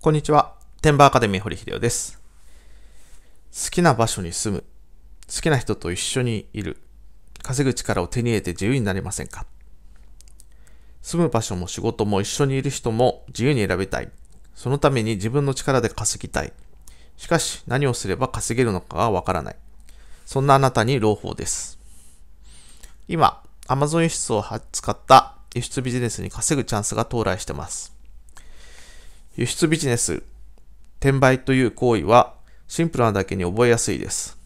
こんにちは。テンバーアカデミー堀秀夫です。好きな場所に住む。好きな人と一緒にいる。稼ぐ力を手に入れて自由になりませんか住む場所も仕事も一緒にいる人も自由に選びたい。そのために自分の力で稼ぎたい。しかし何をすれば稼げるのかがわからない。そんなあなたに朗報です。今、Amazon 輸出を使った輸出ビジネスに稼ぐチャンスが到来してます。輸出ビジネス、転売という行為はシンプルなだけに覚えやすいです。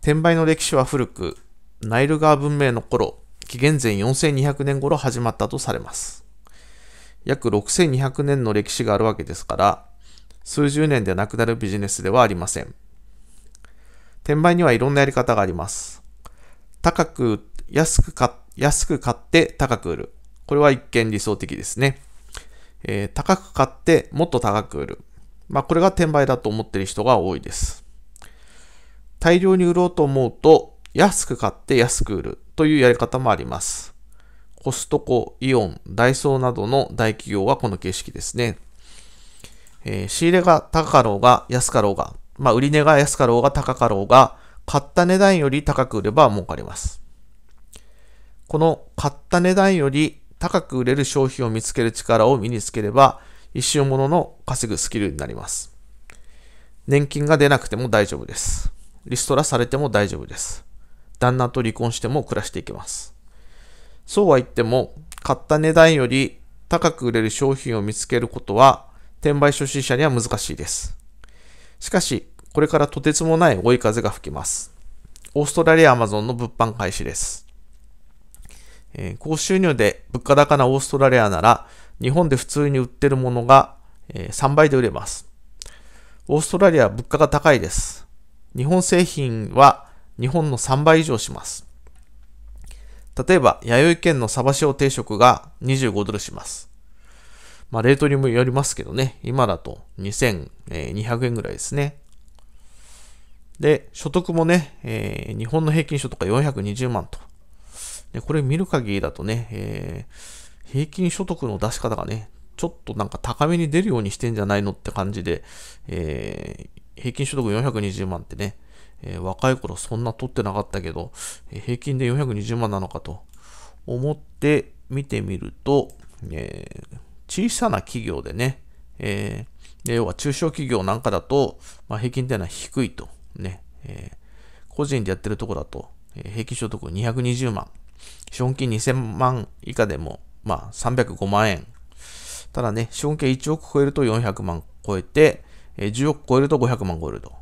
転売の歴史は古く、ナイル川文明の頃、紀元前4200年頃始まったとされます。約6200年の歴史があるわけですから、数十年でなくなるビジネスではありません。転売にはいろんなやり方があります。高く、安く買安く買って高く売る。これは一見理想的ですね。えー、高く買ってもっと高く売る。まあ、これが転売だと思っている人が多いです。大量に売ろうと思うと、安く買って安く売るというやり方もあります。コストコ、イオン、ダイソーなどの大企業はこの形式ですね。えー、仕入れが高かろうが安かろうが、まあ、売り値が安かろうが高かろうが、買った値段より高く売れば儲かります。この買った値段より高く売れる商品を見つける力を身につければ、一瞬ものの稼ぐスキルになります。年金が出なくても大丈夫です。リストラされても大丈夫です。旦那と離婚しても暮らしていけます。そうは言っても、買った値段より高く売れる商品を見つけることは、転売初心者には難しいです。しかし、これからとてつもない追い風が吹きます。オーストラリアアマゾンの物販開始です。えー、高収入で物価高なオーストラリアなら、日本で普通に売ってるものが、えー、3倍で売れます。オーストラリアは物価が高いです。日本製品は日本の3倍以上します。例えば、弥生県のサバ塩定食が25ドルします。まあ、レートにもよりますけどね、今だと2200円ぐらいですね。で、所得もね、えー、日本の平均所得が420万と。で、これ見る限りだとね、えー、平均所得の出し方がね、ちょっとなんか高めに出るようにしてんじゃないのって感じで、えー、平均所得420万ってね、えー、若い頃そんな取ってなかったけど、えー、平均で420万なのかと思って見てみると、えー、小さな企業でね、えー、で要は中小企業なんかだと、まあ、平均っていうのは低いと、ね、えー、個人でやってるとこだと、え平均所得220万資本金2000万以下でも、まあ、305万円。ただね、資本金1億超えると400万超えて、10億超えると500万超えると。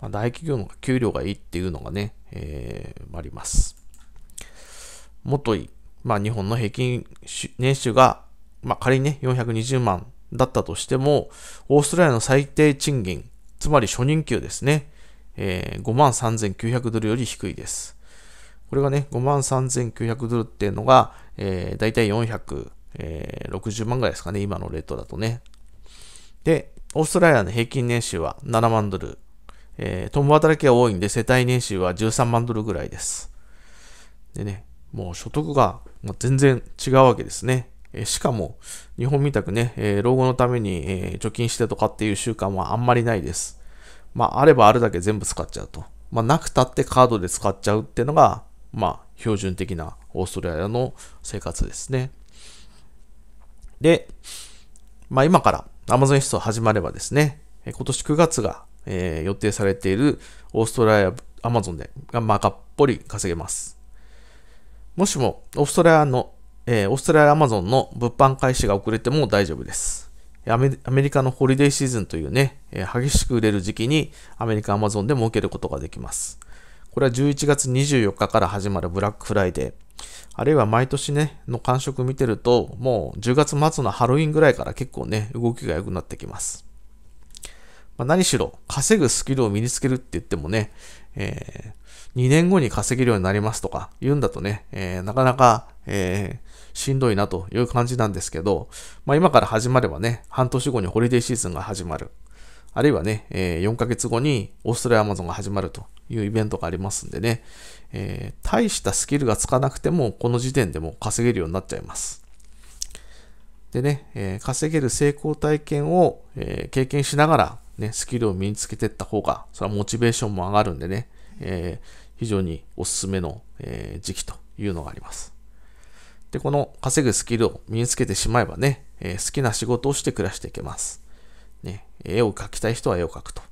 まあ、大企業の給料がいいっていうのがね、えー、あります。もっといい。まあ、日本の平均年収が、まあ、仮にね、420万だったとしても、オーストラリアの最低賃金、つまり初任給ですね、えー、53,900ドルより低いです。これがね、53,900ドルっていうのが、えー、だいたい460万ぐらいですかね、今のレートだとね。で、オーストラリアの平均年収は7万ドル。えー、共働きが多いんで、世帯年収は13万ドルぐらいです。でね、もう所得が全然違うわけですね。えしかも、日本みたくね、えー、老後のために、えー、貯金してとかっていう習慣はあんまりないです。まあ、あればあるだけ全部使っちゃうと。まあ、なくたってカードで使っちゃうっていうのが、まあ、標準的なオーストラリアの生活ですね。で、まあ、今から Amazon ス始まればですね、今年9月が、えー、予定されているオーストラリア、Amazon で、まあ、がっぽり稼げます。もしも、オーストラリアの、えー、オーストラリア Amazon の物販開始が遅れても大丈夫です。アメリカのホリデーシーズンというね、えー、激しく売れる時期にアメリカ Amazon で儲けることができます。これは11月24日から始まるブラックフライデー。あるいは毎年ね、の感触見てると、もう10月末のハロウィンぐらいから結構ね、動きが良くなってきます。まあ、何しろ、稼ぐスキルを身につけるって言ってもね、えー、2年後に稼げるようになりますとか言うんだとね、えー、なかなか、えー、しんどいなという感じなんですけど、まあ、今から始まればね、半年後にホリデーシーズンが始まる。あるいはね、え4ヶ月後にオーストラリアアマゾンが始まるというイベントがありますんでね、えー、大したスキルがつかなくても、この時点でも稼げるようになっちゃいます。でね、えー、稼げる成功体験を、えー、経験しながら、ね、スキルを身につけていった方が、それはモチベーションも上がるんでね、え非常におすすめの、え時期というのがあります。で、この稼ぐスキルを身につけてしまえばね、え好きな仕事をして暮らしていけます。ね、絵を描きたい人は絵を描くと。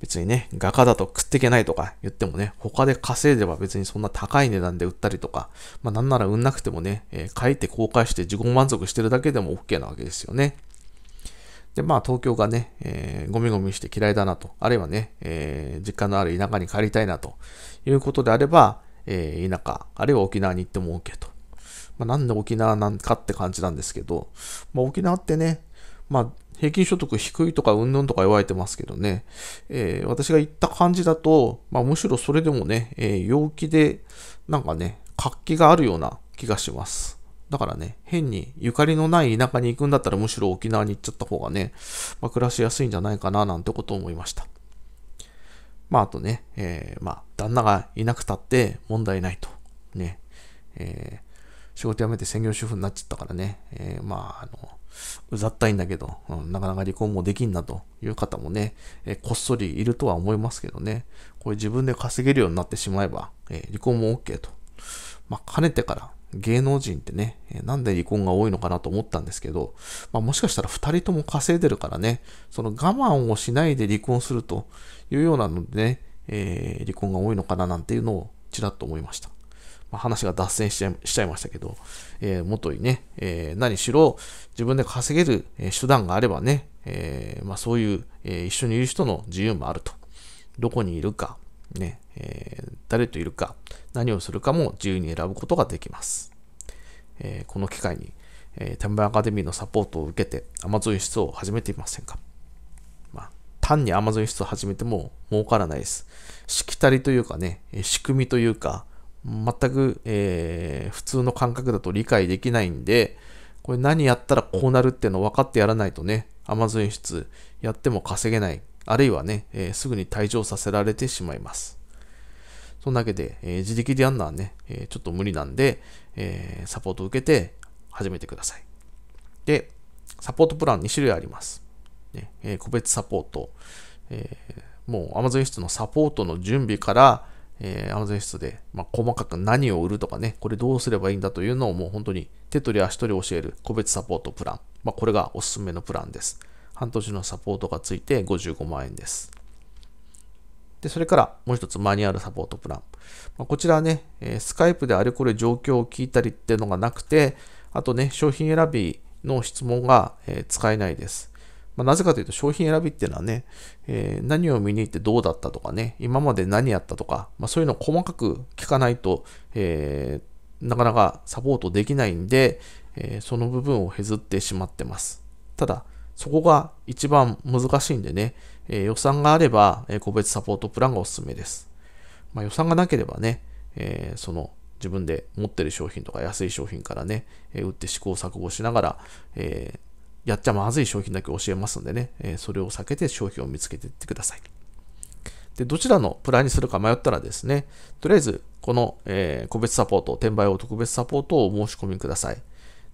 別にね、画家だと食っていけないとか言ってもね、他で稼いでば別にそんな高い値段で売ったりとか、まあなんなら売んなくてもね、えー、書いて公開して自己満足してるだけでも OK なわけですよね。で、まあ東京がね、えー、ゴミゴミして嫌いだなと、あるいはね、えー、実家のある田舎に帰りたいなということであれば、えー、田舎、あるいは沖縄に行っても OK と。まあなんで沖縄なんかって感じなんですけど、まあ沖縄ってね、まあ平均所得低いとかうんぬんとか言われてますけどね、えー、私が言った感じだと、まあ、むしろそれでもね、えー、陽気で、なんかね、活気があるような気がします。だからね、変にゆかりのない田舎に行くんだったらむしろ沖縄に行っちゃった方がね、まあ、暮らしやすいんじゃないかななんてことを思いました。まああとね、えー、まあ旦那がいなくたって問題ないと。ね。えー仕事辞めて専業主婦になっちゃったからね、えー、まあ、あの、うざったいんだけど、うん、なかなか離婚もできんなという方もね、えー、こっそりいるとは思いますけどね、これ自分で稼げるようになってしまえば、えー、離婚も OK と。まあ、かねてから芸能人ってね、えー、なんで離婚が多いのかなと思ったんですけど、まあ、もしかしたら2人とも稼いでるからね、その我慢をしないで離婚するというようなのでね、え離婚が多いのかななんていうのをちらっと思いました。まあ、話が脱線しちゃいしちゃいましたけど、えー、元にね、えー、何しろ自分で稼げる手段があればね、えー、まあ、そういう、え一緒にいる人の自由もあると。どこにいるか、ね、え誰といるか、何をするかも自由に選ぶことができます。えこの機会に、えー、転アカデミーのサポートを受けて Amazon 輸出を始めていませんか、ま単に Amazon 輸出を始めても儲からないです。しきたりというかね、仕組みというか、全く、えー、普通の感覚だと理解できないんで、これ何やったらこうなるっていうのを分かってやらないとね、Amazon 出やっても稼げない、あるいはね、えー、すぐに退場させられてしまいます。そんなわけで、えー、自力でやるのはね、えちょっと無理なんで、えサポートを受けて始めてください。で、サポートプラン2種類あります。ねえ個別サポート、えもう Amazon 出のサポートの準備から、えー、安全室で、まあ、細かく何を売るとかね、これどうすればいいんだというのをもう本当に手取り足取り教える個別サポートプラン。まあ、これがおすすめのプランです。半年のサポートがついて55万円です。で、それからもう一つマニュアルサポートプラン。まあ、こちらはね、えー、スカイプであれこれ状況を聞いたりっていうのがなくて、あとね、商品選びの質問が、えー、使えないです。まあ、なぜかというと商品選びっていうのはね、えー、何を見に行ってどうだったとかね、今まで何やったとか、まあ、そういうのを細かく聞かないと、えー、なかなかサポートできないんで、えー、その部分を削ってしまってます。ただ、そこが一番難しいんでね、え予算があれば、え個別サポートプランがおすすめです。まあ、予算がなければね、えその自分で持ってる商品とか安い商品からね、え売って試行錯誤しながら、えー、やっちゃまずい商品だけ教えますんでね、えそれを避けて商品を見つけていってください。で、どちらのプランにするか迷ったらですね、とりあえず、この、え個別サポート、転売を特別サポートを申し込みください。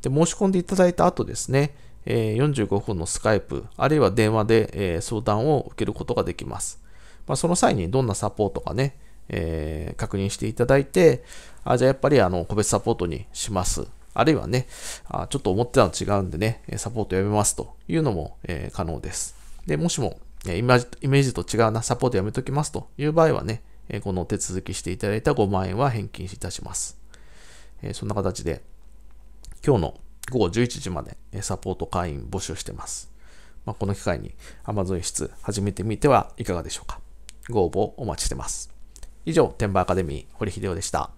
で、申し込んでいただいた後ですね、え45分のスカイプ、あるいは電話で、え相談を受けることができます。まあ、その際にどんなサポートかね、え確認していただいて、あ、じゃあやっぱりあの個別サポートにします。あるいはね、あちょっと思ってたの違うんでね、サポートやめますというのも、え可能です。で、もしも、イメージと違うな、サポートやめときますという場合はね、この手続きしていただいた5万円は返金いたします。そんな形で、今日の午後11時までサポート会員募集してます。まあ、この機会に Amazon 室始めてみてはいかがでしょうか。ご応募お待ちしてます。以上、天馬アカデミー、堀秀夫でした。